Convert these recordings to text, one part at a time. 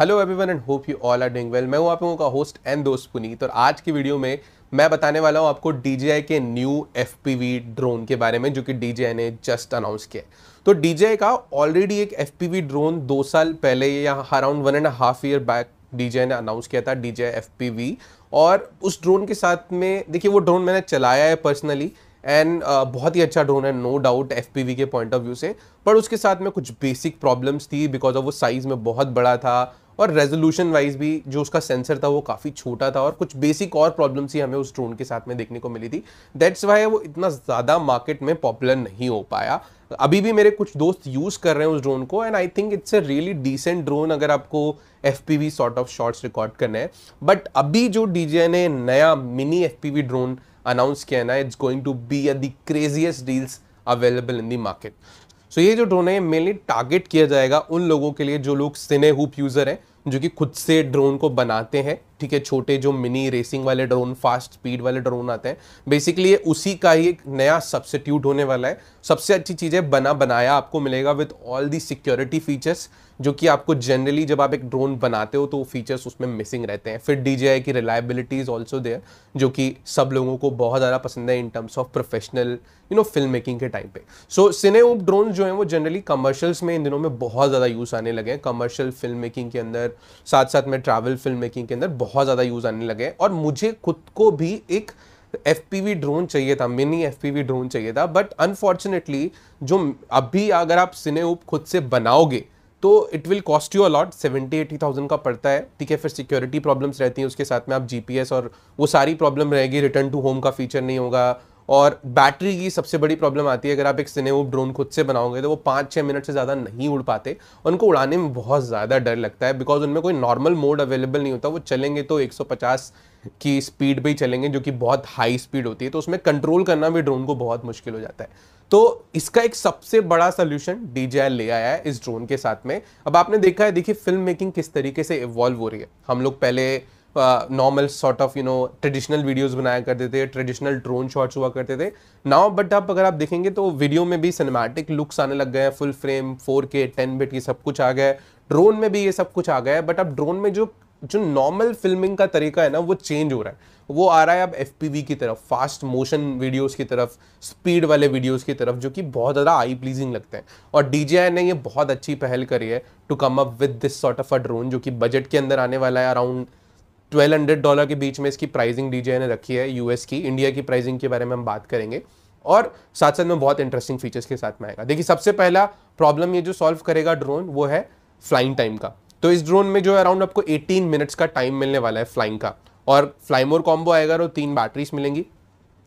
hello everyone and hope you all are doing well मैं हूं आप लोगों का होस्ट एंड दोस्त पुनीत और आज की वीडियो में मैं बताने वाला हूं आपको आई के न्यू एफ ड्रोन के बारे में जो कि आई ने जस्ट अनाउंस किया है तो आई का ऑलरेडी एक एफ ड्रोन दो साल पहले या around one and half year back आई ने अनाउंस किया था आई एफ और उस ड्रोन के साथ में देखिए वो ड्रोन मैंने चलाया है पर्सनली एंड uh, बहुत ही अच्छा ड्रोन है नो डाउट एफ के पॉइंट ऑफ व्यू से पर उसके साथ में कुछ बेसिक प्रॉब्लम्स थी बिकॉज ऑफ वो साइज़ में बहुत बड़ा था और रेजोल्यूशन वाइज भी जो उसका सेंसर था वो काफ़ी छोटा था और कुछ बेसिक और प्रॉब्लम्स ही हमें उस ड्रोन के साथ में देखने को मिली थी दैट्स वाई वो इतना ज़्यादा मार्केट में पॉपुलर नहीं हो पाया अभी भी मेरे कुछ दोस्त यूज़ कर रहे हैं उस ड्रोन को and I think it's a really decent drone अगर आपको F P V sort of shorts record करना है बट अभी जो डी जे ने नया mini F P V drone announce किया है ना it's going to be the craziest deals available in the market so ये जो ड्रोन है मेनली टारगेट किया जाएगा उन लोगों के लिए जो लोग सिने हुप यूज़र हैं जो कि खुद से ड्रोन को बनाते हैं ठीक है छोटे जो मिनी रेसिंग वाले ड्रोन फास्ट स्पीड वाले ड्रोन आते हैं बेसिकली ये उसी का ही एक नया सब्सिट्यूट होने वाला है सबसे अच्छी चीज़ है बना बनाया आपको मिलेगा with all the security features जो कि आपको जनरली जब आप एक ड्रोन बनाते हो तो फीचर्स उसमें मिसिंग रहते हैं फिर डी की रिलायबिलिटी इज़ ऑल्सो देयर जो कि सब लोगों को बहुत ज़्यादा पसंद है in terms of professional you know film making के टाइम पे सो सिने ड्रोन जो हैं वो जनरली कमर्शियल्स में इन दिनों में बहुत ज़्यादा यूज़ आने लगे हैं कमर्शियल फिल्म मेकिंग के अंदर साथ साथ में ट्रैवल फिल्म मेकिंग के अंदर बहुत ज़्यादा यूज़ आने लगे और मुझे खुद को भी एक एफ ड्रोन चाहिए था मिनी एफ ड्रोन चाहिए था बट अनफॉर्चुनेटली जो अभी अगर आप सिने खुद से बनाओगे तो it will cost you a lot seventy eighty thousand का पड़ता है ठीक है फिर सिक्योरिटी प्रॉब्लम्स रहती हैं उसके साथ में आप जीपीएस और वो सारी प्रॉब्लम रहेगी रिटर्न टू होम का फीचर नहीं होगा और बैटरी की सबसे बड़ी प्रॉब्लम आती है अगर आप एक सिनेमो ड्रोन खुद से बनाओगे तो वो पाँच छः मिनट से ज़्यादा नहीं उड़ पाते उनको उड़ाने में बहुत ज़्यादा डर लगता है बिकॉज उनमें कोई नॉर्मल मोड अवेलेबल नहीं होता वो चलेंगे तो 150 की स्पीड पर ही चलेंगे जो कि बहुत हाई स्पीड होती है तो उसमें कंट्रोल करना भी ड्रोन को बहुत मुश्किल हो जाता है तो इसका एक सबसे बड़ा सोल्यूशन डी ले आया है इस ड्रोन के साथ में अब आपने देखा है देखिए फिल्म मेकिंग किस तरीके से इवॉल्व हो रही है हम लोग पहले normal sort of you know traditional videos बनाया करते थे ट्रेडिशनल ड्रोन शॉट्स हुआ करते थे नाउ बट अब अगर आप देखेंगे तो वीडियो में भी सिनेमैटिक लुक्स आने लग गए हैं full frame four K ten bit ये सब कुछ आ गया है ड्रोन में भी ये सब कुछ आ गया है बट अब ड्रोन में जो जो नॉर्मल फिल्मिंग का तरीका है ना वो चेंज हो रहा है वो आ रहा है अब एफ की तरफ फास्ट मोशन वीडियोस की तरफ स्पीड वाले वीडियोस की तरफ जो कि बहुत ज़्यादा आई प्लीजिंग लगते हैं और डी ने ये बहुत अच्छी पहल करी है to come up with this sort of a drone जो कि बजट के अंदर आने वाला है अराउंड 1200 डॉलर के बीच में इसकी प्राइसिंग डीजे ने रखी है यूएस की इंडिया की प्राइसिंग के बारे में हम बात करेंगे और साथ साथ में बहुत इंटरेस्टिंग फीचर्स के साथ में आएगा देखिए सबसे पहला प्रॉब्लम ये जो सॉल्व करेगा ड्रोन वो है फ्लाइंग टाइम का तो इस ड्रोन में जो अराउंड आपको 18 मिनट्स का टाइम मिलने वाला है फ्लाइंग का और फ्लाइमोर कॉम्बो आएगा और तीन बैटरीज मिलेंगी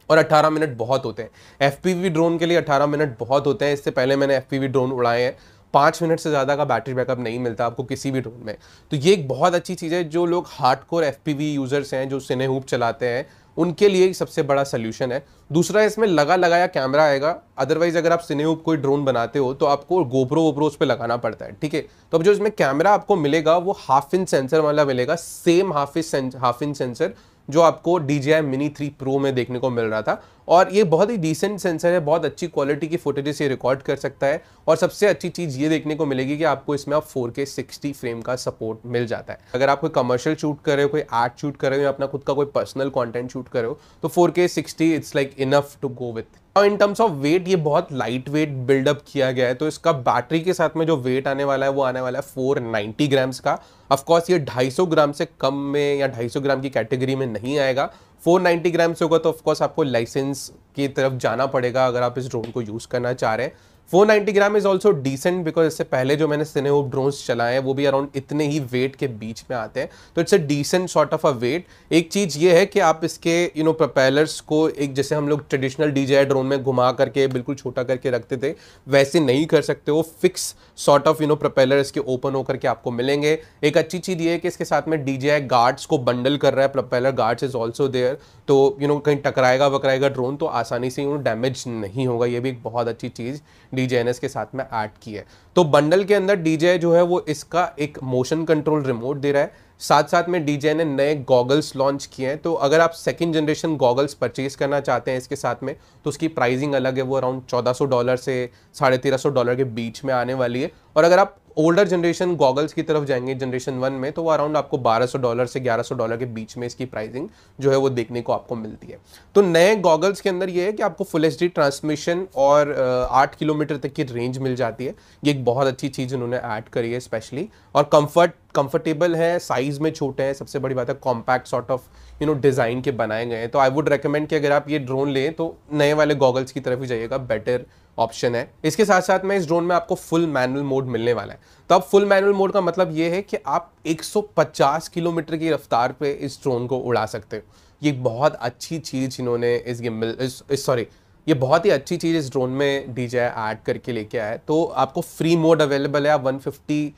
और 18 मिनट बहुत होते हैं एफ ड्रोन के लिए 18 मिनट बहुत होते हैं इससे पहले मैंने एफ ड्रोन उड़ाए हैं पाँच मिनट से ज़्यादा का बैटरी बैकअप नहीं मिलता आपको किसी भी ड्रोन में तो ये एक बहुत अच्छी चीज़ है जो लोग हार्ड कोर एफ यूज़र्स हैं जो सिनेहूप चलाते हैं उनके लिए सबसे बड़ा सोल्यूशन है दूसरा इसमें लगा लगाया कैमरा आएगा अदरवाइज अगर आप सिनेहूप कोई ड्रोन बनाते हो तो आपको गोप्रो वोप्रो उस पर लगाना पड़ता है ठीक है तो अब जो इसमें कैमरा आपको मिलेगा वो हाफ इंच सेंसर वाला मिलेगा same half inch half inch sensor जो आपको DJI मिनी थ्री प्रो में देखने को मिल रहा था और ये बहुत ही डिसेंट सेंसर है बहुत अच्छी क्वालिटी की फुटेजेस ये रिकॉर्ड कर सकता है और सबसे अच्छी चीज़ ये देखने को मिलेगी कि आपको इसमें आप 4K 60 फ्रेम का सपोर्ट मिल जाता है अगर आप कोई कमर्शियल शूट कर रहे हो कोई आर्ट शूट कर रहे हो या अपना खुद का कोई पर्सनल कॉन्टेंट शूट कर रहे हो तो four K sixty it's like enough to go with और इन टर्म्स ऑफ वेट ये बहुत लाइट वेट बिल्डअप किया गया है तो इसका बैटरी के साथ में जो वेट आने वाला है वो आने वाला है 490 ग्राम्स का ऑफकोर्स ये 250 ग्राम से कम में या 250 ग्राम की कैटेगरी में नहीं आएगा 490 ग्राम से होगा तो ऑफकोर्स आपको लाइसेंस की तरफ जाना पड़ेगा अगर आप इस ड्रोन को यूज़ करना चाह रहे हैं 490 gram is also decent because इससे पहले जो मैंने सिनेओप ड्रोन्स चलाए हैं वो भी अराउंड इतने ही वेट के बीच में आते हैं तो it's a decent sort of a weight एक चीज़ ये है कि आप इसके यू नो प्रपेलर्स को एक जैसे हम लोग ट्रेडिशनल डी ड्रोन में घुमा करके बिल्कुल छोटा करके रखते थे वैसे नहीं कर सकते हो fix sort of you know propeller इसके ओपन होकर के आपको मिलेंगे एक अच्छी चीज़ ये है कि इसके साथ में डी गार्ड्स को बंडल कर रहा है propeller guards is also there तो यू you नो know, कहीं टकराएगा वकराएगा ड्रोन तो आसानी से यू नो डैमेज नहीं होगा ये भी एक बहुत अच्छी चीज़ डी के साथ में ऐड की है तो बंडल के अंदर डी जो है वो इसका एक मोशन कंट्रोल रिमोट दे रहा है साथ साथ में डी ने नए गॉगल्स लॉन्च किए हैं तो अगर आप सेकेंड जनरेशन गॉगल्स परचेज करना चाहते हैं इसके साथ में तो उसकी प्राइसिंग अलग है वो अराउंड 1400 डॉलर से साढ़े तेरह डॉलर के बीच में आने वाली है और अगर आप ओल्डर जनरेशन गॉगल्स की तरफ जाएंगे जनरेशन वन में तो वो अराउंड आपको 1200 डॉलर से 1100 डॉलर के बीच में इसकी प्राइसिंग जो है वो देखने को आपको मिलती है तो नए गॉगल्स के अंदर ये है कि आपको फुल एच ट्रांसमिशन और आठ किलोमीटर तक की रेंज मिल जाती है ये एक बहुत अच्छी चीज़ उन्होंने ऐड करी है स्पेशली और कम्फर्ट कंफर्टेबल है साइज़ में छोटे हैं सबसे बड़ी बात है compact sort of you know design के बनाए गए हैं तो आई वुड रिकमेंड कि अगर आप ये ड्रोन लें तो नए वाले गॉगल्स की तरफ ही जाइएगा बेटर ऑप्शन है इसके साथ साथ में इस ड्रोन में आपको फुल मैनुअल मोड मिलने वाला है तो अब फुल मैनुअल मोड का मतलब ये है कि आप 150 किलोमीटर की रफ्तार पे इस ड्रोन को उड़ा सकते हो ये बहुत अच्छी चीज़ इन्होंने इस गिम्बल इस सॉरी ये बहुत ही अच्छी चीज़ इस ड्रोन में डी जे ऐड करके लेके आया है तो आपको फ्री मोड अवेलेबल है आप 150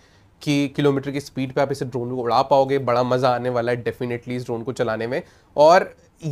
कि किलोमीटर की स्पीड पे आप इसे ड्रोन को उड़ा पाओगे बड़ा मज़ा आने वाला है डेफिनेटली इस ड्रोन को चलाने में और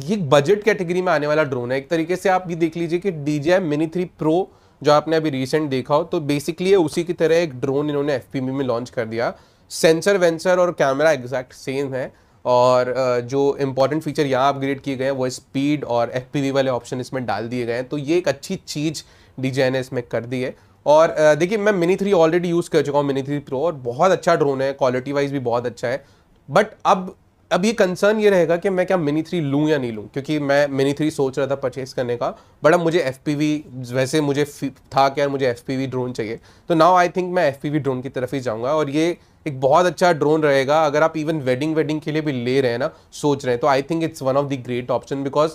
ये बजट कैटेगरी में आने वाला ड्रोन है एक तरीके से आप ये देख लीजिए कि D J mini three pro जो आपने अभी रिसेंट देखा हो तो बेसिकली उसी की तरह एक ड्रोन इन्होंने एफ में लॉन्च कर दिया सेंसर वेंसर और कैमरा एग्जैक्ट सेम है और जो इम्पॉर्टेंट फीचर यहाँ अपग्रेड किए गए हैं वो स्पीड और एफ वाले ऑप्शन इसमें डाल दिए गए हैं तो ये एक अच्छी चीज़ डी ने इसमें कर दी है और देखिए मैं मिनी थ्री ऑलरेडी यूज़ कर चुका हूँ मिनी थ्री प्रो और बहुत अच्छा ड्रोन है क्वालिटी वाइज भी बहुत अच्छा है बट अब अब ये कंसर्न ये रहेगा कि मैं क्या मिनी थ्री लूँ या नहीं लूँ क्योंकि मैं मिनी थ्री सोच रहा था परचेज करने का बट अब मुझे एफ वैसे मुझे था कि यार मुझे एफ ड्रोन चाहिए तो नाउ आई थिंक मैं एफ ड्रोन की तरफ ही जाऊँगा और ये एक बहुत अच्छा ड्रोन रहेगा अगर आप इवन वेडिंग वेडिंग के लिए भी ले रहे हैं ना सोच रहे हैं तो I think it's one of the great option because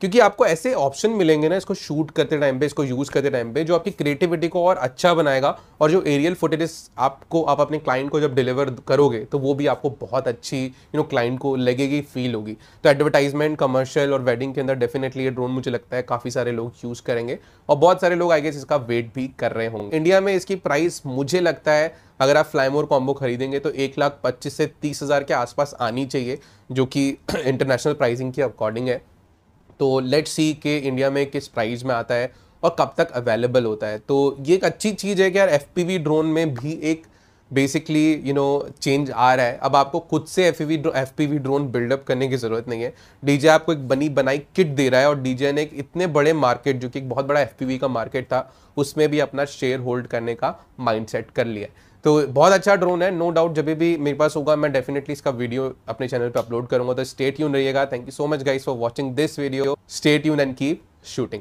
क्योंकि आपको ऐसे ऑप्शन मिलेंगे ना इसको शूट करते टाइम पे इसको यूज़ करते टाइम पे जो आपकी क्रिएटिविटी को और अच्छा बनाएगा और जो एरियल फुटेजेस आपको आप अपने क्लाइंट को जब डिलीवर करोगे तो वो भी आपको बहुत अच्छी यू नो क्लाइंट को लगेगी फील होगी तो एडवर्टाइजमेंट कमर्शियल और वेडिंग के अंदर डेफिनेटली ये ड्रोन मुझे लगता है काफ़ी सारे लोग यूज़ करेंगे और बहुत सारे लोग आई गेस इसका वेट भी कर रहे होंगे इंडिया में इसकी प्राइस मुझे लगता है अगर आप फ्लाईमोर कॉम्बो खरीदेंगे तो एक लाख पच्चीस से तीस हज़ार के आसपास आनी चाहिए जो कि इंटरनेशनल प्राइसिंग के अकॉर्डिंग है तो लेट्स सी के इंडिया में किस प्राइस में आता है और कब तक अवेलेबल होता है तो ये एक अच्छी चीज़ है कि यार एफ ड्रोन में भी एक बेसिकली यू नो चेंज आ रहा है अब आपको खुद से F F P V drone build up करने की ज़रूरत नहीं है डीजे आपको एक बनी बनाई किट दे रहा है और डीजे ने एक इतने बड़े मार्केट जो कि एक बहुत बड़ा एफ पी वी का मार्केट था उसमें भी अपना शेयर होल्ड करने का माइंड सेट कर लिया तो बहुत अच्छा ड्रोन है नो डाउट जब भी मेरे पास होगा मैं डेफिनेटली इसका वीडियो अपने चैनल पर अपलोड करूंगा तो स्टेट यून रहिएगा thank you so much guys for watching this video stay यून एंड कीप शूटिंग